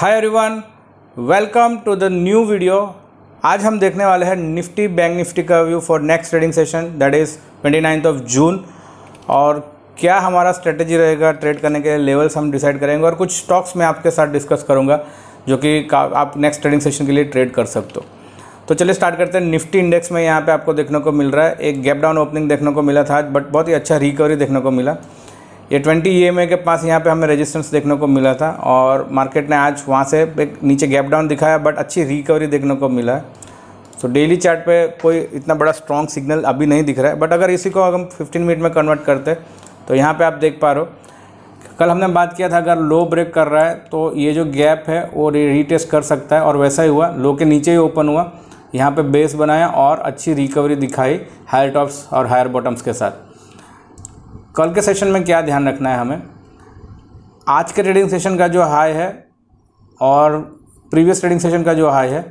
hi everyone welcome to the new video आज हम देखने वाले हैं निफ्टी बैंक निफ्टी का view for next trading session that is twenty ninth of June और क्या हमारा स्ट्रेटजी रहेगा ट्रेड करने के लेवल्स हम डिसाइड करेंगे और कुछ स्टॉक्स मैं आपके साथ डिस्कस करूंगा जो कि आप नेक्स्ट ट्रेडिंग सेशन के लिए ट्रेड कर सकते हो तो चलिए स्टार्ट करते हैं निफ्टी इंडेक्स में यहाँ पे आपको देखने को मिल रहा है एक गैप डाउन ओपनिंग देखने को मिला था बट बहुत ही अच्छा रिकवरी देखने को मिला ये ट्वेंटी ई e के पास यहाँ पे हमें रेजिस्टेंस देखने को मिला था और मार्केट ने आज वहाँ से एक नीचे गैप डाउन दिखाया बट अच्छी रिकवरी देखने को मिला है सो डेली चार्ट पे कोई इतना बड़ा स्ट्रॉन्ग सिग्नल अभी नहीं दिख रहा है बट अगर इसी को हम 15 मिनट में कन्वर्ट करते तो यहाँ पे आप देख पा रहे हो कल हमने बात किया था अगर लो ब्रेक कर रहा है तो ये जो गैप है वो रीटेस्ट कर सकता है और वैसा ही हुआ लो के नीचे ही ओपन हुआ यहाँ पे बेस बनाया और अच्छी रिकवरी दिखाई हायर टॉप्स और हायर बॉटम्स के साथ कल के सेशन में क्या ध्यान रखना है हमें आज के ट्रेडिंग सेशन का जो हाई है और प्रीवियस ट्रेडिंग सेशन का जो हाई है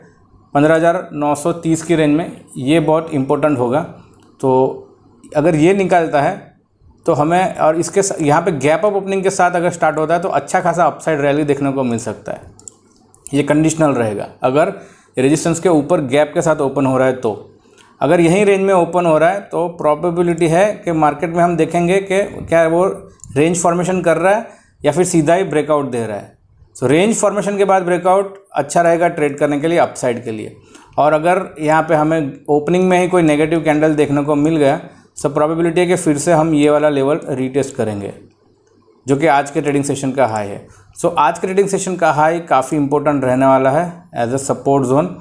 15,930 की रेंज में ये बहुत इम्पोर्टेंट होगा तो अगर ये निकालता है तो हमें और इसके यहाँ पे गैप अप ओपनिंग के साथ अगर स्टार्ट होता है तो अच्छा खासा अपसाइड रैली देखने को मिल सकता है ये कंडीशनल रहेगा अगर रेजिस्टेंस के ऊपर गैप के साथ ओपन हो रहा है तो अगर यहीं रेंज में ओपन हो रहा है तो प्रॉबेबिलिटी है कि मार्केट में हम देखेंगे कि क्या वो रेंज फॉर्मेशन कर रहा है या फिर सीधा ही ब्रेकआउट दे रहा है तो रेंज फॉर्मेशन के बाद ब्रेकआउट अच्छा रहेगा ट्रेड करने के लिए अपसाइड के लिए और अगर यहाँ पे हमें ओपनिंग में ही कोई नेगेटिव कैंडल देखने को मिल गया तो so प्रॉबिलिटी है कि फिर से हम ये वाला लेवल रीटेस्ट करेंगे जो कि आज के ट्रेडिंग सेशन का हाई है सो आज के ट्रेडिंग सेशन का हाई काफ़ी इंपॉर्टेंट रहने वाला है as a support zone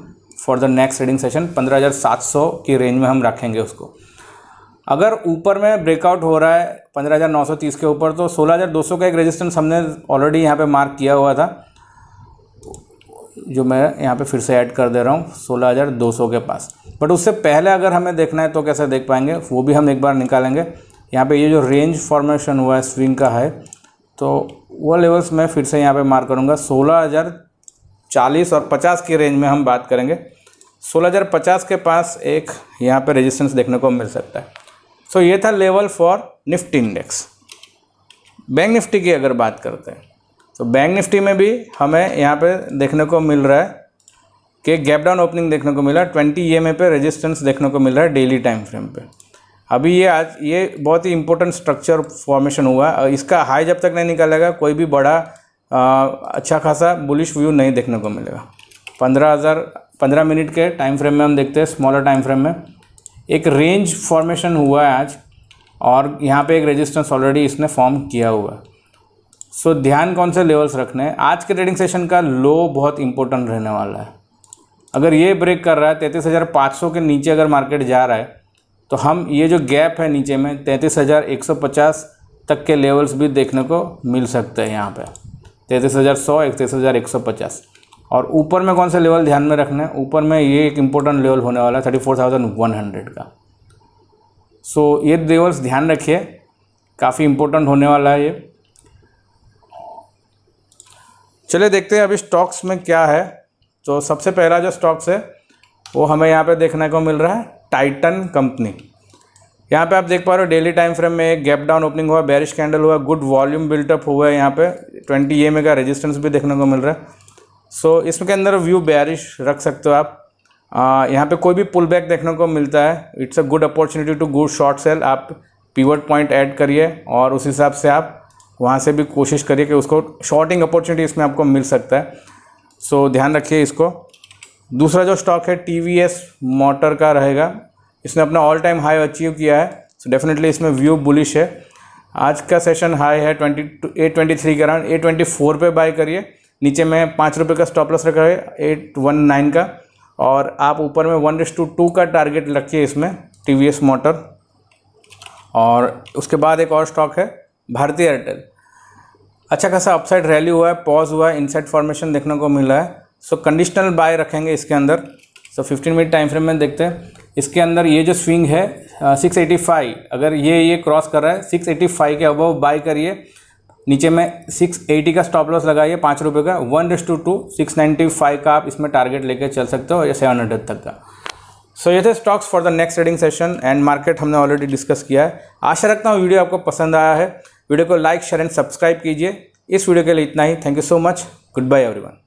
for the next trading session 15,700 की रेंज में हम रखेंगे उसको अगर ऊपर में ब्रेकआउट हो रहा है 15,930 के ऊपर तो 16,200 का एक रेजिस्टेंस हमने ऑलरेडी यहाँ पे मार्क किया हुआ था जो मैं यहाँ पे फिर से ऐड कर दे रहा हूँ 16,200 के पास बट उससे पहले अगर हमें देखना है तो कैसे देख पाएंगे वो भी हम एक बार निकालेंगे यहाँ पे ये जो रेंज फॉर्मेशन हुआ है स्विंग का है तो वो लेवल्स मैं फिर से यहाँ पर मार्क करूँगा सोलह हज़ार चालीस और पचास की रेंज में हम बात करेंगे 16,050 के पास एक यहाँ पे रेजिस्टेंस देखने को मिल सकता है सो so, ये था level for Nifty index bank Nifty की अगर बात करते हैं तो बैंक निफ्टी में भी हमें यहाँ पे देखने को मिल रहा है कि गैप डाउन ओपनिंग देखने को मिला ट्वेंटी ई एम ए पे रेजिस्टेंस देखने को मिल रहा है डेली टाइम फ्रेम पे अभी ये आज ये बहुत ही इंपॉर्टेंट स्ट्रक्चर फॉर्मेशन हुआ इसका हाई जब तक नहीं निकलेगा कोई भी बड़ा आ, अच्छा खासा बुलिश व्यू नहीं देखने को मिलेगा पंद्रह हज़ार पंद्रह मिनट के टाइम फ्रेम में हम देखते हैं स्मॉलर टाइम फ्रेम में एक रेंज फॉर्मेशन हुआ है आज और यहाँ पे एक रेजिस्टेंस ऑलरेडी इसने फॉर्म किया हुआ है सो ध्यान कौन से लेवल्स रखने हैं आज के ट्रेडिंग सेशन का लो बहुत इंपॉर्टेंट रहने वाला है अगर ये ब्रेक कर रहा है तैंतीस हज़ार पाँच सौ के नीचे अगर मार्केट जा रहा है तो हम ये जो गैप है नीचे में तैंतीस हज़ार एक सौ पचास तक के लेवल्स भी देखने को मिल सकते हैं यहाँ पर तैंतीस हज़ार सौ इकतीस हज़ार एक सौ पचास और ऊपर में कौन सा लेवल ध्यान में रखना है ऊपर में ये एक इम्पोर्टेंट लेवल होने वाला है thirty four thousand one hundred का सो so, ये लेवल्स ध्यान रखिए काफ़ी इम्पोर्टेंट होने वाला है ये चलिए देखते हैं अभी स्टॉक्स में क्या है तो सबसे पहला जो स्टॉक्स है वो हमें यहाँ पे देखने को मिल रहा है टाइटन कंपनी यहाँ पे आप देख पा रहे हो डेली टाइम फ्रेम में एक गैप डाउन ओपनिंग हुआ बैरिश कैंडल हुआ गुड वॉल्यूम बिल्टअप हुआ है यहाँ पे 20 एम का रेजिस्टेंस भी देखने को मिल रहा है सो so, इसके अंदर व्यू बैरिश रख सकते हो आप आ, यहाँ पे कोई भी पुल बैक देखने को मिलता है it's a good opportunity to good short sell आप पीवर्ट पॉइंट ऐड करिए और उस हिसाब से आप वहाँ से भी कोशिश करिए कि उसको शॉर्टिंग अपॉर्चुनिटी इसमें आपको मिल सकता है सो so, ध्यान रखिए इसको दूसरा जो स्टॉक है टी मोटर का रहेगा इसने अपना ऑल टाइम हाई अचीव किया है सो so, डेफिनेटली इसमें व्यू बुलिश है आज का सेशन हाई है ट्वेंटी ए ट्वेंटी थ्री के अराउंड ए ट्वेंटी फोर पर बाई करिए नीचे में पाँच रुपये का स्टॉप लॉस रखा है एट वन नाइन का और आप ऊपर में वन रिस टू टू का टारगेट रखिए इसमें टी वी एस मोटर और उसके बाद एक और स्टॉक है भारतीय एयरटेल अच्छा खासा अपसाइड रैली हुआ है पॉज हुआ है इनसाइड फॉर्मेशन देखने को मिला है सो कंडीशनल बाय रखेंगे इसके अंदर so fifteen minute time frame में देखते हैं इसके अंदर ये जो स्विंग है सिक्स एटी फाइव अगर ये ये क्रॉस कर रहा है सिक्स एटी फाइव के अबव बाई करिए नीचे में सिक्स एटी का स्टॉप लॉस लगाइए पाँच रुपये का one ratio to two six ninety five का आप इसमें टारगेट लेकर चल सकते हो या सेवन हंड्रेड तक का सो so, ये थे stocks for the next trading session and market हमने ऑलरेडी डिस्कस किया है आशा रखता हूँ वीडियो आपको पसंद आया है वीडियो को लाइक शेयर एंड सब्सक्राइब कीजिए इस वीडियो के लिए इतना ही thank you so much goodbye one